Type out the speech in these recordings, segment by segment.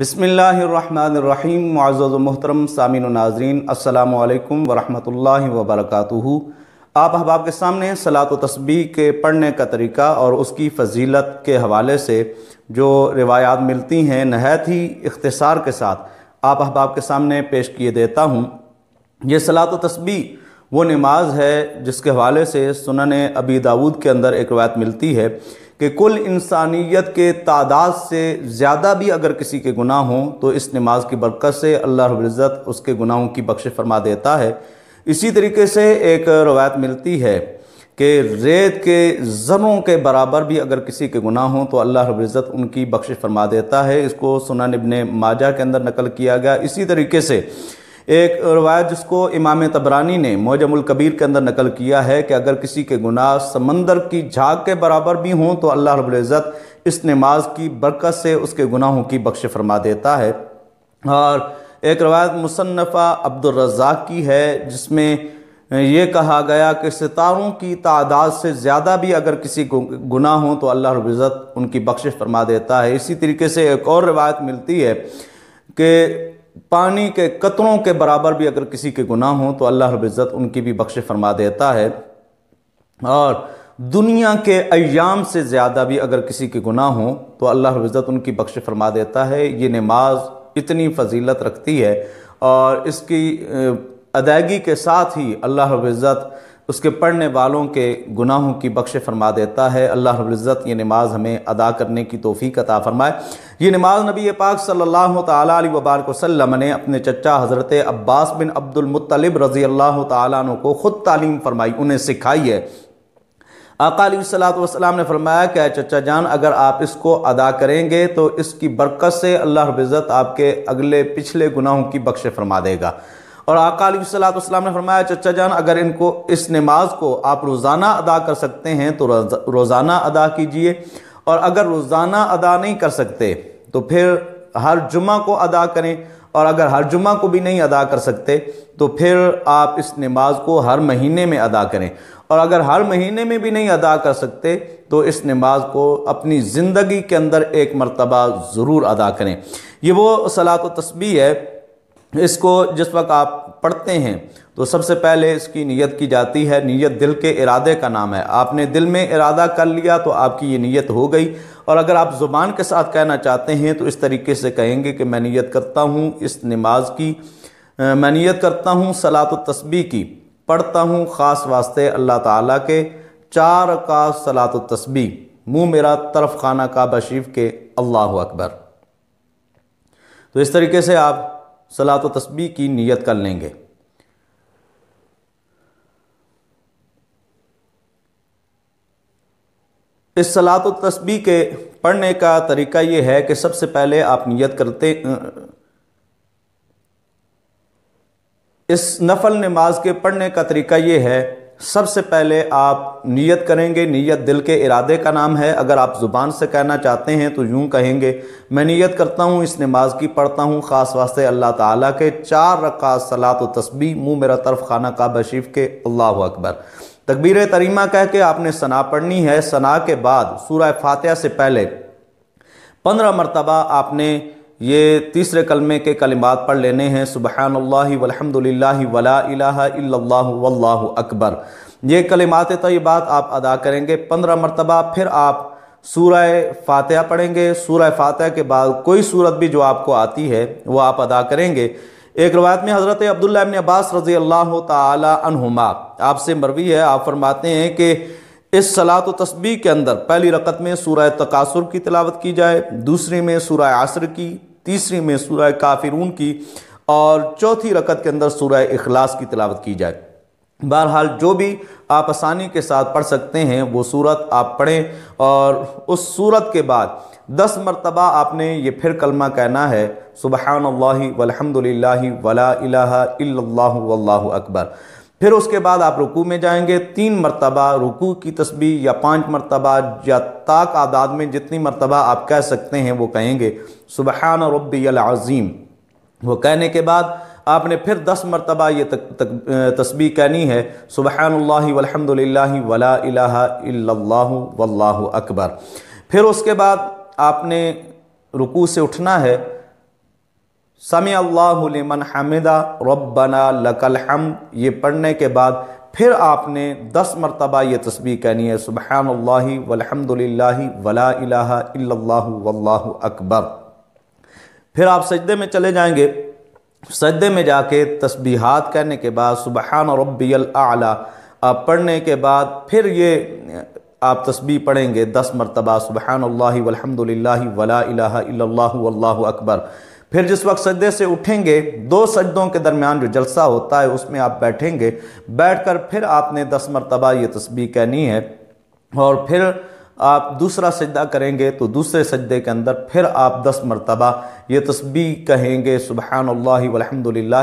बसमीम मज़ महतरम सामिन नाजरीन अल्लाम वरहमल वबरक आप अहबाब के सामने सलात व तस्बी के पढ़ने का तरीका और उसकी फजीलत के हवाले से जो रिवायात मिलती हैं नहायत ही इख्तसार के साथ आप अहबाब के सामने पेश किए देता हूँ ये सलात व तस्बी वो नमाज है जिसके हवाले से सुनन अबी दाऊद के अंदर एक रवायत मिलती है कि कुल इंसानियत के तादाद से ज़्यादा भी अगर किसी के गुनाह हों तो इस नमाज की बरकत से अल्लाह रब्ज़त उसके गुनाहों की बख्श फरमा देता है इसी तरीके से एक रवायत मिलती है कि रेत के ज़रों के बराबर भी अगर किसी के गुनाह हों तो अल्लाह रब्ज़त उनकी बख्श फरमा देता है इसको सुना इबन माजा के अंदर नकल किया गया इसी तरीके से एक रवायत जिसको इमाम तबरानी ने मोजमुल कबीर के अंदर नकल किया है कि अगर किसी के गुनाह समंदर की झाग के बराबर भी हों तो अल्लाह रब्ज़त इस नमाज की बरकत से उसके गुनाहों की बख्श फरमा देता है और एक रवायत मुसनफ़ा अब्दुलरजाक की है जिसमें ये कहा गया कि सितारों की तादाद से ज़्यादा भी अगर किसी को गुनाह हो तो अल्लाह रब्ज़त उनकी बख्शिश फरमा देता है इसी तरीके से एक और रवायत मिलती है कि पानी के कतरों के बराबर भी अगर किसी के गुनाह हों तो अल्लाह रब्ज़त उनकी भी बख्श फरमा देता है और दुनिया के अयाम से ज़्यादा भी अगर किसी के गुनाह हों तो अल्लाह रब्ज़त उनकी बख्श फरमा देता है ये नमाज इतनी फजीलत रखती है और इसकी अदायगी के साथ ही अल्लाह रब्ज़त उसके पढ़ने वालों के गुनाहों की बख्श फरमा देता है अल्लाह रब्ज़त ये नमाज हमें अदा करने की तोफ़ी अता फ़रमाए ये नमाज नबी पाक सल्लल्लाहु अलैहि वबारक वसल्लम ने अपने चचा हज़रत अब्बास बिन अब्दुलमतलब रज़ी अल्लाह तु को ख़ुद तालीम फ़रमाई उन्हें सिखाई है आकाम ने फरमाया कि चचा जान अगर आप इसको अदा करेंगे तो इसकी बरकत से अल्लाह रब्ज़त आपके अगले पिछले गुनाहों की बख्श फरमा देगा और आकाम ने फरमाया चचा जान अगर इनको इस नमाज को आप रोज़ाना अदा कर सकते हैं तो रोज़ाना अदा कीजिए और अगर रोज़ाना अदा नहीं कर सकते तो फिर हर जुमा को अदा करें और अगर हर जुमा को भी नहीं अदा कर सकते तो फिर आप इस नमाज को हर महीने में अदा करें और अगर हर महीने में भी नहीं अदा कर सकते तो इस नमाज को अपनी ज़िंदगी के अंदर एक मरतबा ज़रूर अदा करें ये वो सलात तस्बी है इसको जिस वक्त आप पढ़ते हैं तो सबसे पहले इसकी नीयत की जाती है नीयत दिल के इरादे का नाम है आपने दिल में इरादा कर लिया तो आपकी ये नीयत हो गई और अगर आप ज़ुबान के साथ कहना चाहते हैं तो इस तरीके से कहेंगे कि मैं नीयत करता हूँ इस नमाज की मैं नीयत करता हूँ सलात तस्बी की पढ़ता हूँ ख़ास वास्ते अल्लाह ताला के चार का सलात तस्बी मुँह मेरा तरफ खाना का बशीफ के अल्लाह अकबर तो इस तरीके से आप सलात तस्बी की नीयत कर लेंगे इस सलात तस्बी के पढ़ने का तरीका यह है कि सबसे पहले आप नियत करते इस नफल नमाज के पढ़ने का तरीका यह है सबसे पहले आप नियत करेंगे नियत दिल के इरादे का नाम है अगर आप ज़ुबान से कहना चाहते हैं तो यूं कहेंगे मैं नियत करता हूँ इस नमाज की पढ़ता हूँ ख़ास वास्ते अल्लाह ताला के चार रकात सलात व तस्बी मुँह मेरा तरफ खाना काबा शरीफ के अल्लाह अकबर तकबीर तरीमा कह के आपने सना पढ़नी है सना के बाद सूरह फातिहा से पहले पंद्रह मरतबा आपने ये तीसरे कलमे के कलिमात पढ़ लेने हैं सुबहान वलहमदिल्ला वला इला अकबर ये कलिमात तयबात आप अदा करेंगे पंद्रह मरतबा फिर आप सूरह फातह पढ़ेंगे सूरह फातह के बाद कोई सूरत भी जो आपको आती है वो आप अदा करेंगे एक रवायत में हज़रत अब्दुल्ला अब्बास रज़ी अल्लाह तुमा आपसे मरवी है आप फरमाते हैं कि इस सलात तस्बी के अंदर पहली रकत में सूरा तकासुर की तिलावत की जाए दूसरी में सूरह आसर की तीसरी में सूरह काफिरून की और चौथी रकत के अंदर सूरह अखलास की तिलावत की जाए बहरहाल जो भी आप आसानी के साथ पढ़ सकते हैं वो सूरत आप पढ़ें और उस सूरत के बाद दस मरतबा आपने ये फिर कलमा कहना है सुबह अल्लाह वलहमदिल्ला वला इलाहा अकबर फिर उसके बाद आप रुकू में जाएंगे तीन मरतबा रुकू की तस्बी या पाँच मरतबा या ताक आदाद में जितनी मरतबा आप कह सकते हैं वो कहेंगे सुबहान रबीम वो कहने के बाद आपने फिर दस मरतबा ये तक, तक, तस्बी कहनी है सुबहानल्ला वला वल्लाह अकबर फिर उसके बाद आपने रुकू से उठना है समी अल्लाहमन हमिदा रब्बना लकल हम ये पढ़ने के बाद फिर आपने दस मरतबा ये तस्वीर कहनी है सुबहान वलहमदिल्ला वला वल्ला अकबर फिर आप सजदे में चले जाएंगे सजदे में जाके तस्बीहात कहने के बाद सुबहान रब्बियल आला आप पढ़ने के बाद फिर ये आप तस्बी पढ़ेंगे दस मरतबा सुबहान वलहमदिल्ला वला वल्ला अकबर फिर जिस वक्त सजदे से उठेंगे दो सजदों के दरमियान जो जलसा होता है उसमें आप बैठेंगे बैठकर फिर आपने दस मरतबा ये तस्बी कहनी है और फिर आप दूसरा सजदा करेंगे तो दूसरे सजदे के अंदर फिर आप दस मरतबा ये तस्बी कहेंगे सुबहान वलहमदिल्ला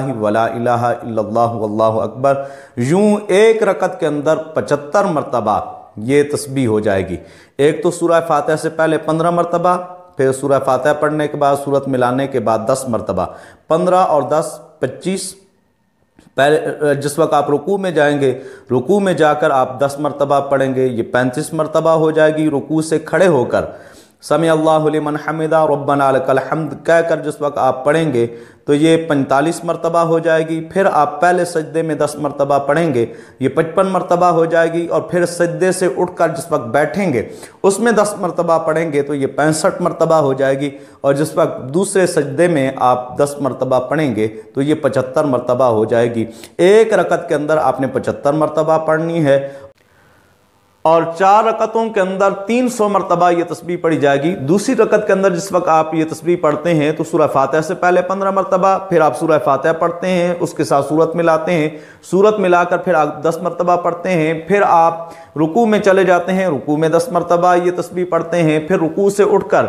अकबर यूँ एक रकत के अंदर पचहत्तर मरतबा ये तस्बी हो जाएगी एक तो सूर्य फातह से पहले पंद्रह मरतबा फिर सूर्य फातह पढ़ने के बाद सूरत मिलाने के बाद दस मरतबा पंद्रह और दस पच्चीस पहले जिस वक्त आप रुकू में जाएंगे रुकू में जाकर आप दस मरतबा पढ़ेंगे ये पैंतीस मरतबा हो जाएगी रुकू से खड़े होकर समय अल्लाहमन हमिदा रब्बनाकल हमद कह कर जिस वक्त आप पढ़ेंगे तो ये पैंतालीस मरतबा हो जाएगी फिर आप पहले सजदे में दस मरतबा पढ़ेंगे ये पचपन मरतबा हो जाएगी और फिर सजदे से उठ कर जिस वक्त बैठेंगे उसमें दस मरतबा पढ़ेंगे तो ये पैंसठ मरतबा हो जाएगी और जिस वक्त दूसरे सजदे में आप दस मरतबा पढ़ेंगे तो ये पचहत्तर मरतबा हो जाएगी एक रकत के अंदर आपने पचहत्तर मरतबा पढ़नी है और चार रकतों के अंदर तीन सौ मरतबा ये तस्वीर पढ़ी जाएगी दूसरी रकत के अंदर जिस वक्त आप ये तस्वीर पढ़ते हैं तो सूर्य फातह से पहले पंद्रह मरतबा फिर आप सूर्य फातह पढ़ते हैं उसके साथ सूरत मिलाते हैं सूरत मिलाकर फिर आप दस मरतबा पढ़ते हैं फिर आप रुकू में चले जाते हैं रुकू में दस मरतबा ये तस्वीर पढ़ते हैं फिर रुकू से उठकर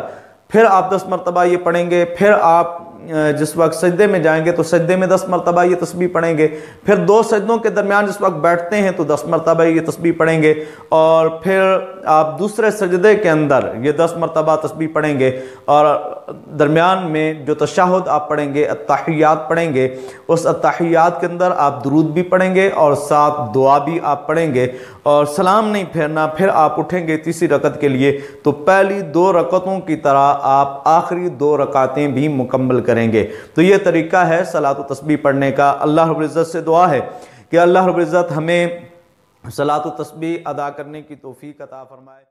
फिर आप दस मरतबा ये पढ़ेंगे फिर आप जिस वक्त सजदे में जाएंगे तो सजदे में दस मरतबा ये तस्बी पढ़ेंगे फिर दो सजदों के दरमियान जिस वक्त बैठते हैं तो दस मरतबा ये तस्बी पढ़ेंगे और फिर आप दूसरे सजदे के अंदर ये दस मरतबा तस्बी पढ़ेंगे और दरमियान में जो तशाहद आप पढ़ेंगे अतहियात पढ़ेंगे उस अतहियात के अंदर आप दरूद भी पढ़ेंगे और साथ दुआ भी आप पढ़ेंगे और सलाम नहीं फेरना फिर आप उठेंगे तीसरी रकत के लिए तो पहली दो रकतों की तरह आप आखिरी दो रकातें भी मुकम्मल करें करेंगे तो ये तरीका है सलात तस्बी पढ़ने का अल्लाह रब्ज़त से दुआ है कि अल्लाह रब्ज़त हमें सलात तस्बी अदा करने की तोफ़ी अता फरमाए